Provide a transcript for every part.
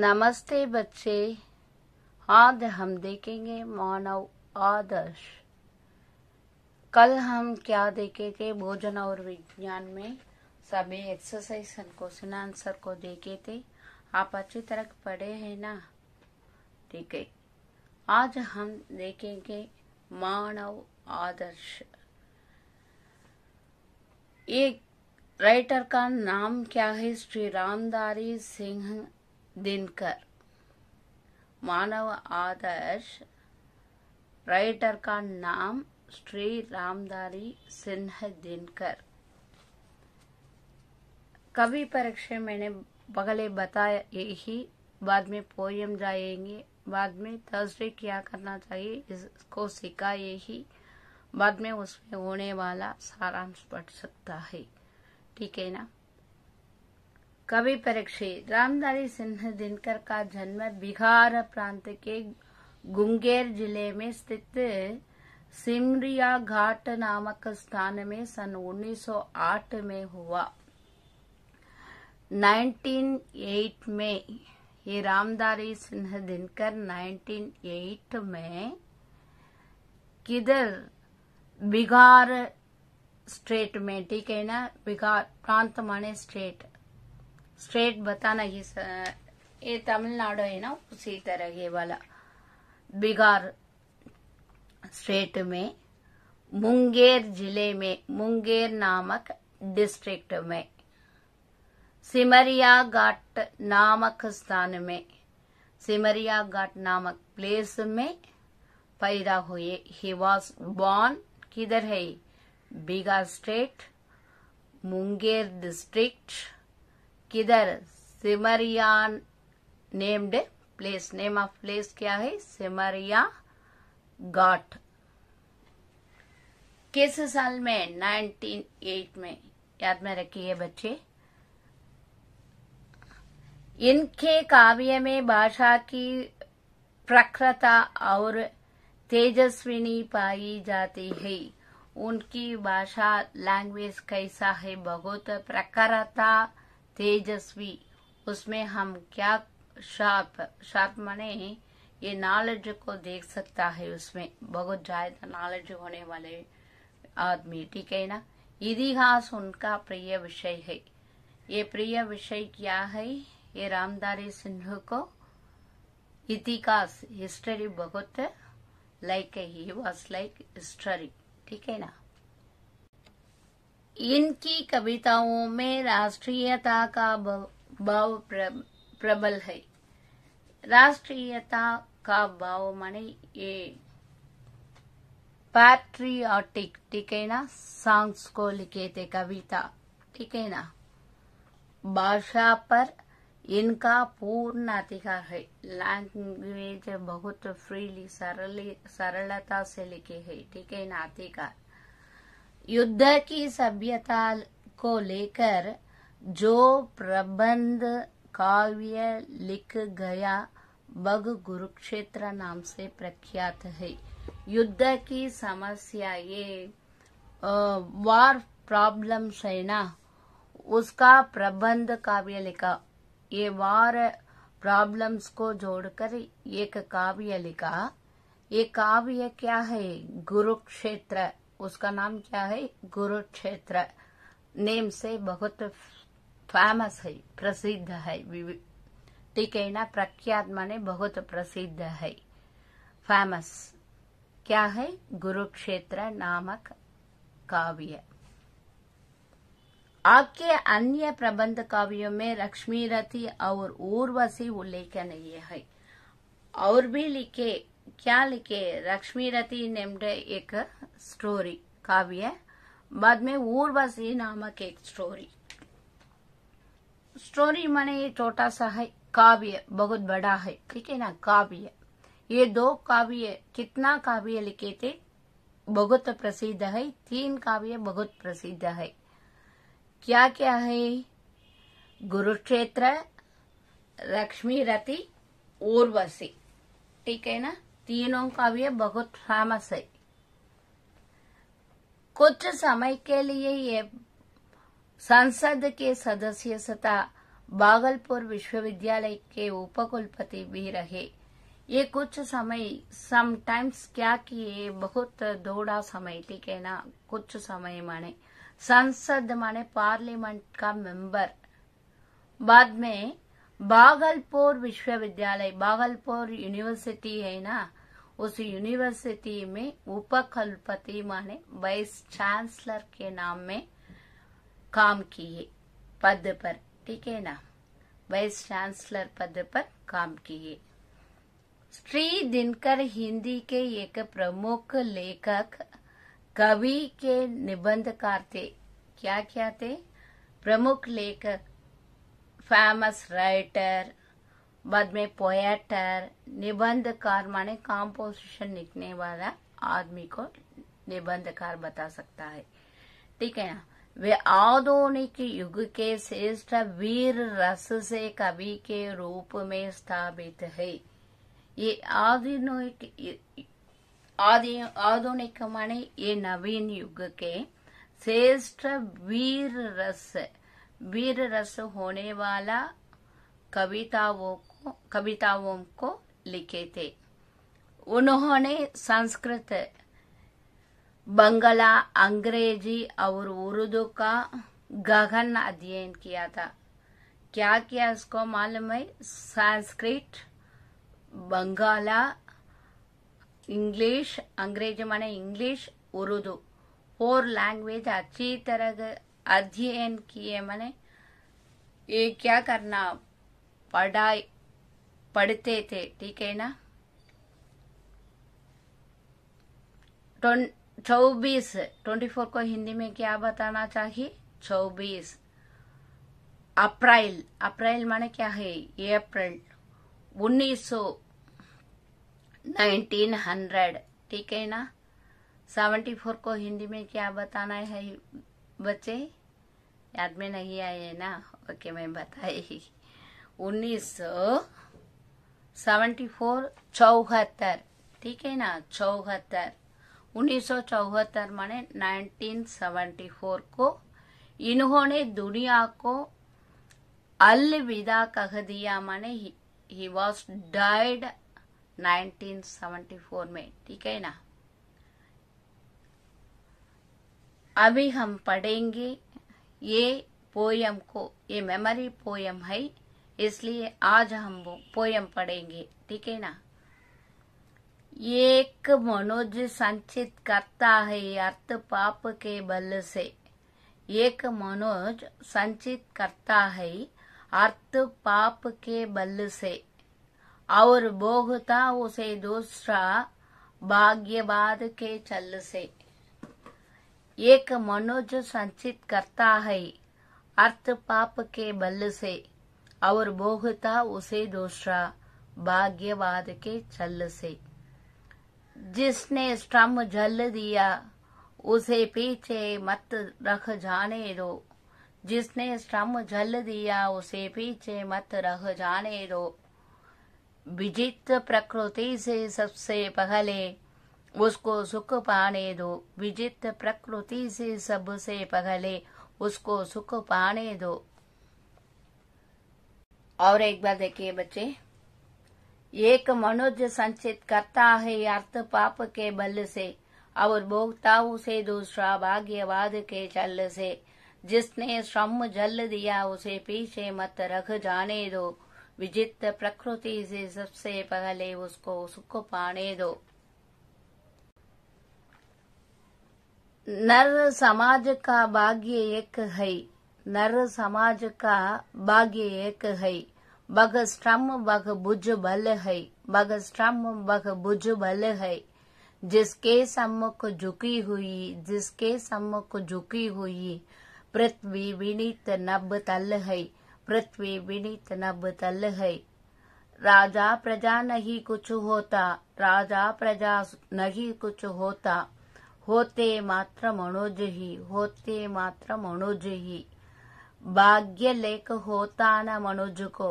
नमस्ते बच्चे आज हम देखेंगे मानव आदर्श कल हम क्या देखेंगे भोजन और विज्ञान में सभी एक्सरसाइज एंड क्वेश्चन आंसर को देखे थे आप अच्छी तरह पढ़े हैं ना ठीक है आज हम देखेंगे मानव आदर्श एक राइटर का नाम क्या है श्री रामदारी सिंह दिनकर मानव आदर्श राइटर का नाम श्री रामदारी सिन्ह दिनकर कवि परीक्षा मैंने बगले बताया ही बाद में पोयम जाएंगे बाद में थर्सडे क्या करना चाहिए इसको सिखाए ही बाद में उसमें होने वाला सारांश पढ़ सकता है ठीक है ना कवि परीक्षी रामधारी सिन्हा दिनकर का जन्म बिहार प्रांत के गुंगेर जिले में स्थित सिमरिया घाट नामक स्थान में सन 1908 में हुआ 1908 में ये रामधारी सिन्हा दिनकर 1908 में किधर बिहार स्टेट में ठीक है ना बिहार प्रांत माने स्टेट स्ट्रेट बताना ये ये तमिलनाडु है ना उसी तरह ये वाला बिगार स्टेट में मुंगेर जिले में मुंगेर नामक डिस्ट्रिक्ट में सिमरिया घाट नामक स्थान में सिमरिया घाट नामक प्लेस में पैदा हुए ही वॉज बॉर्न किधर है बिगार स्टेट मुंगेर डिस्ट्रिक्ट किधर Simaria named place name of place क्या है सिमरिया गाट किस साल में 1908 में याद में रखिए बच्चे इनके काव्य में भाषा की प्रखरता और तेजस्विनी पाई जाती है उनकी भाषा लैंग्वेज कैसा है बहुत प्रखरता तेजस्वी उसमें हम क्या शार्प शार्प माने ये नॉलेज को देख सकता है उसमें बहुत ज्यादा नॉलेज होने वाले आदमी ठीक है ना इतिहास उनका प्रिय विषय है ये प्रिय विषय क्या है ये रामधारी सिंह को इतिहास हिस्ट्री बहुत लाइक है ही वॉज लाइक हिस्ट्री ठीक है ना इनकी कविताओं में राष्ट्रीयता का भाव प्रबल है राष्ट्रीयता का भाव माने ये पैट्रियाटिक ठीक है ना सॉन्ग्स को लिखे थे कविता ठीक है ना भाषा पर इनका पूर्ण अधिकार है लैंग्वेज बहुत फ्रीली सरल सरलता से लिखे है ठीक है ना अधिकार युद्ध की सभ्यता को लेकर जो प्रबंध काव्य लिख गया बग गुरुक्षेत्र नाम से प्रख्यात है युद्ध की समस्या ये वार प्रॉब्लम है ना उसका प्रबंध काव्य लिखा ये वार प्रॉब्लम्स को जोड़कर एक काव्य लिखा ये काव्य क्या है गुरुक्षेत्र उसका नाम क्या है गुरुक्षेत्र नेम से बहुत फेमस है प्रसिद्ध है ना प्रख्यात माने बहुत प्रसिद्ध है फेमस क्या है गुरुक्षेत्र नामक काव्य आपके अन्य प्रबंध काव्यों में लक्ष्मी रथी और उर्वशी उल्लेखनीय है और भी लिखे क्या लक्ष्मी रति नेम्ड एक स्टोरी काव्य बाद में उर्वशी नामक एक स्टोरी स्टोरी माने ये छोटा सा है काव्य बहुत बड़ा है ठीक है ना काव्य ये दो काव्य कितना काव्य लिखे थे बहुत प्रसिद्ध है तीन काव्य बहुत प्रसिद्ध है क्या क्या है गुरुक्षेत्र लक्ष्मी रति ऊर्वशी ठीक है ना का भी बहुत फेमस है कुछ समय के लिए ये संसद के सदस्य सता भागलपुर विश्वविद्यालय के उपकुलपति भी रहे ये कुछ समय समटाइम्स क्या किए बहुत दौड़ा समय ठीक है ना कुछ समय माने संसद माने पार्लियामेंट का मेंबर बाद में भागलपुर विश्वविद्यालय भागलपुर यूनिवर्सिटी है ना उस यूनिवर्सिटी में उपकुलपति माने वाइस चांसलर के नाम में काम किए पद पर ठीक है ना वाइस चांसलर पद पर काम किए श्री दिनकर हिंदी के एक प्रमुख लेखक कवि के निबंधकार थे क्या क्या थे प्रमुख लेखक फेमस राइटर बाद में पोएटर निबंधकार माने कॉम्पोजिशन लिखने वाला आदमी को निबंधकार बता सकता है ठीक है ना वे आधुनिक युग के श्रेष्ठ वीर रस से कवि के रूप में स्थापित है ये आधुनिक आधुनिक माने ये नवीन युग के श्रेष्ठ वीर रस वीर रस होने वाला कविताओं कविताओं को लिखे थे उन्होंने संस्कृत बंगला अंग्रेजी और उर्दू का गहन अध्ययन किया था क्या किया इसको मालूम है संस्कृत बंगाला इंग्लिश अंग्रेजी माने इंग्लिश उर्दू और लैंग्वेज अच्छी तरह अध्ययन किए माने ये क्या करना पढ़ाई पढ़ते थे ठीक है ना चौबीस ट्वेंटी फोर को हिंदी में क्या बताना चाहिए चौबीस अप्रैल अप्रैल माने क्या है अप्रैल उन्नीस सौ नाइनटीन हंड्रेड ठीक है ना सेवेंटी फोर को हिंदी में क्या बताना है बच्चे याद में नहीं आए ना ओके मैं बताई उन्नीस सौ सेवेंटी फोर चौहत्तर ठीक है ना चौहत्तर उन्नीस सौ चौहत्तर माने फोर को इन्होंने दुनिया को अलविदा कह दिया माने ही वॉज डाइड 1974 में ठीक है ना अभी हम पढ़ेंगे ये पोयम को ये मेमोरी पोयम है इसलिए आज हम वो पोयम पढ़ेंगे ठीक है ना एक मनोज संचित करता है अर्थ पाप के बल से एक मनोज संचित करता है अर्थ पाप के बल से और भोगता उसे दूसरा भाग्यवाद के चल से एक मनोज संचित करता है अर्थ पाप के बल से और भोगता उसे दूसरा भाग्यवाद के चल से जिसने स्ट्रम जल दिया उसे पीछे मत रख जाने दो जिसने श्रम जल दिया उसे पीछे मत रख जाने दो विजित प्रकृति से सबसे पहले उसको सुख पाने दो विजित प्रकृति से सबसे पहले उसको सुख पाने दो और एक बार देखिए बच्चे एक मनोज संचित करता है अर्थ पाप के बल से और भोगता उसे दूसरा भाग्यवाद के चल से जिसने श्रम जल दिया उसे पीछे मत रख जाने दो विजित प्रकृति से सबसे पहले उसको सुख पाने दो नर समाज का भाग्य एक है नर समाज का भाग्य एक है बग स्ट्रम बघ बुझ बल है बग स्ट्रम बघ बुझ बल है जिसके सम्मुख झुकी हुई जिसके सम्मुख झुकी हुई पृथ्वी विनीत नब तल है पृथ्वी विनीत नभ तल है राजा प्रजा नहीं कुछ होता राजा प्रजा नहीं कुछ होता होते मात्र मनोज ही होते मात्र मनोज ही भाग्य लेक होता न मनुज को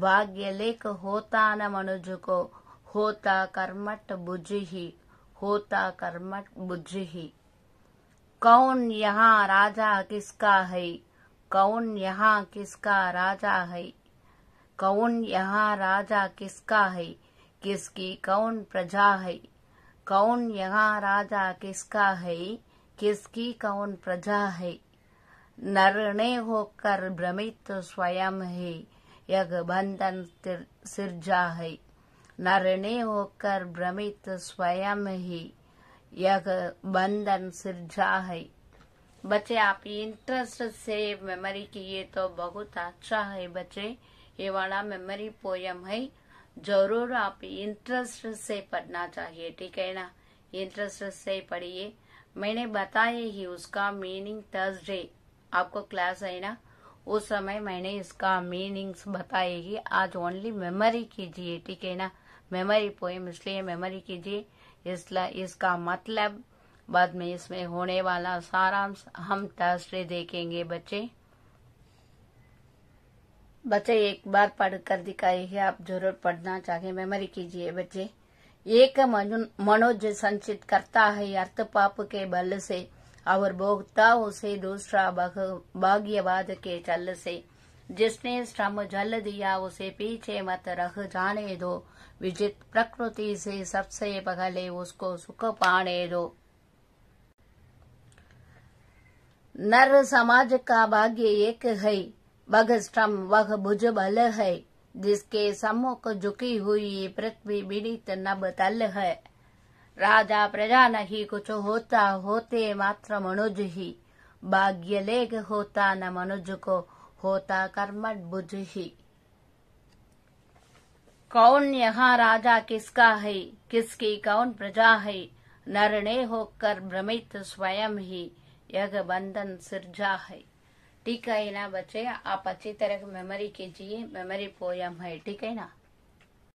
भाग्य लेक होता न मनुज को होता कर्मठ बुझ ही होता कर्मठ बुझ ही कौन यहाँ राजा किसका है कौन यहाँ किसका राजा है कौन यहाँ राजा किसका है किसकी कौन प्रजा है कौन यहाँ राजा किसका है किसकी कौन प्रजा है नरणे होकर भ्रमित स्वयं है यज्ञ बंधन सिर्जा है नरणे होकर भ्रमित स्वयं ही यज्ञ बंधन सिर्जा है बच्चे आप इंटरेस्ट से मेमोरी किए तो बहुत अच्छा है बच्चे ये वाला मेमोरी पोयम है जरूर आप इंटरेस्ट से पढ़ना चाहिए ठीक है ना इंटरेस्ट से पढ़िए मैंने बताया ही उसका मीनिंग थर्सडे आपको क्लास है ना उस समय मैंने इसका मीनिंग्स बताएगी आज ओनली मेमोरी कीजिए ठीक है ना मेमोरी पोएम इसलिए मेमोरी कीजिए इसलिए इसका मतलब बाद में इसमें होने वाला सारांश हम तस्वीर देखेंगे बच्चे बच्चे एक बार पढ़कर दिखाएगी आप जरूर पढ़ना चाहे मेमोरी कीजिए बच्चे एक मनोज संचित करता है अर्थ पाप के बल से और भोगता उसे दूसरा भाग्यवाद के चल से जिसने श्रम जल दिया उसे पीछे मत रख जाने दो विजित प्रकृति से सबसे पहले उसको सुख पाने दो नर समाज का भाग्य एक है बघ श्रम वह भुज बल है जिसके सम्मुख झुकी हुई पृथ्वी बीड़ित नब तल है राजा प्रजा नहीं कुछ होता होते मात्र मनुज ही भाग्य लेख होता न मनुज को होता कर्मठ बुझ ही कौन यहाँ राजा किसका है किसकी कौन प्रजा है नरणे होकर भ्रमित स्वयं ही यज बंधन सिर्जा है ठीक है ना बच्चे आप अच्छी तरह मेमोरी कीजिए मेमोरी पोयम है ठीक है ना